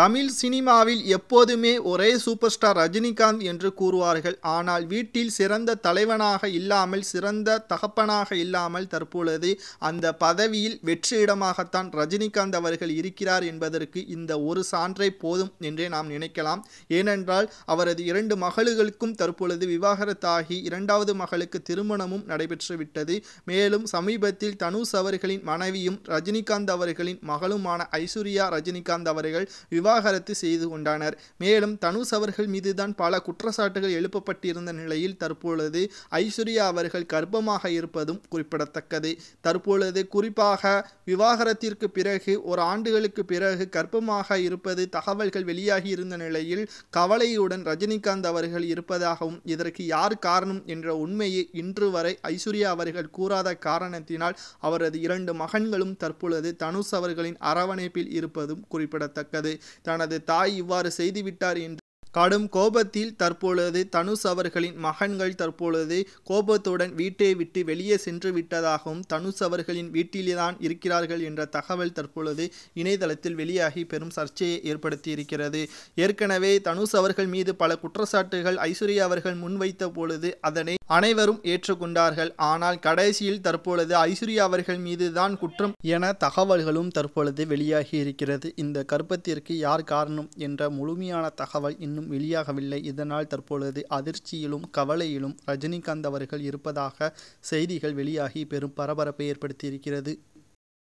தமிழ் சினிமாவில் எப்போதுமே ஒரே சூப்பர் ஸ்டார் ரஜினிகாந்த் என்று கூறுவார்கள் ஆனால் வீட்டில் சிறந்த தலைவனாக இல்லாமல் சிறந்த தகப்பனாக இல்லாமல் தற்பொழுது அந்த பதவியில் வெற்றியிடமாகத்தான் ரஜினிகாந்த் அவர்கள் இருக்கிறார் என்பதற்கு இந்த ஒரு சான்றை போதும் என்றே நாம் நினைக்கலாம் ஏனென்றால் அவரது இரண்டு மகளுக்கும் தற்பொழுது விவாகரத்தாகி இரண்டாவது மகளுக்கு திருமணமும் நடைபெற்றுவிட்டது மேலும் சமீபத்தில் தனுஷ் அவர்களின் மனைவியும் ரஜினிகாந்த் அவர்களின் மகளுமான ஐஸ்வர்யா ரஜினிகாந்த் அவர்கள் விவாகரத்து செய்து கொண்டனர் மேலும் தனுஷ் அவர்கள் மீதுதான் பல குற்றச்சாட்டுகள் எழுப்பப்பட்டிருந்த நிலையில் தற்பொழுது ஐஸ்வர்யா அவர்கள் கர்ப்பமாக இருப்பதும் குறிப்பிடத்தக்கது தற்பொழுது குறிப்பாக விவாகரத்திற்கு பிறகு ஒரு ஆண்டுகளுக்கு பிறகு கர்ப்பமாக இருப்பது தகவல்கள் வெளியாகி இருந்த நிலையில் கவலையுடன் ரஜினிகாந்த் அவர்கள் இருப்பதாகவும் இதற்கு யார் காரணம் என்ற உண்மையை இன்று வரை ஐஸ்வர்யா அவர்கள் கூறாத காரணத்தினால் அவரது இரண்டு மகன்களும் தற்பொழுது தனுஷ் அவர்களின் அரவணைப்பில் இருப்பதும் குறிப்பிடத்தக்கது தனது தாய் இவ்வாறு செய்துவிட்டார் என்று கடும் கோபத்தில் தற்பொழுது தனுஷ் அவர்களின் மகன்கள் தற்பொழுது கோபத்துடன் வீட்டை விட்டு வெளியே சென்று விட்டதாகவும் தனுஷ் அவர்களின் வீட்டில்தான் இருக்கிறார்கள் என்ற தகவல் தற்பொழுது இணையதளத்தில் வெளியாகி பெரும் சர்ச்சையை ஏற்படுத்தி இருக்கிறது ஏற்கனவே தனுஷ் அவர்கள் மீது பல குற்றச்சாட்டுகள் ஐஸ்வர்யா அவர்கள் முன்வைத்த பொழுது அதனை அனைவரும் ஏற்றுக்கொண்டார்கள் ஆனால் கடைசியில் தற்பொழுது ஐஸ்வர்யா அவர்கள் மீது தான் குற்றம் என தகவல்களும் தற்பொழுது வெளியாகி இருக்கிறது இந்த கர்ப்பத்திற்கு யார் காரணம் என்ற முழுமையான தகவல் இன்னும் இன்னும் வெளியாகவில்லை இதனால் தற்பொழுது அதிர்ச்சியிலும் கவலையிலும் ரஜினிகாந்த் அவர்கள் இருப்பதாக செய்திகள் வெளியாகி பெரும் பரபரப்பை ஏற்படுத்தியிருக்கிறது